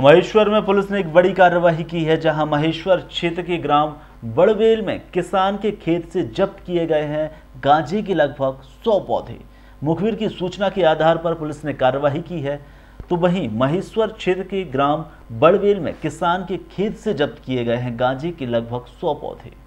महेश्वर में पुलिस ने एक बड़ी कार्यवाही की है जहां महेश्वर क्षेत्र के ग्राम बड़वेल में किसान के खेत से जब्त किए गए हैं गांजे के लगभग सौ पौधे मुखबिर की सूचना के आधार पर पुलिस ने कार्यवाही की है तो वहीं महेश्वर क्षेत्र के ग्राम बड़वेल में किसान के खेत से जब्त किए गए हैं गांजे के लगभग सौ पौधे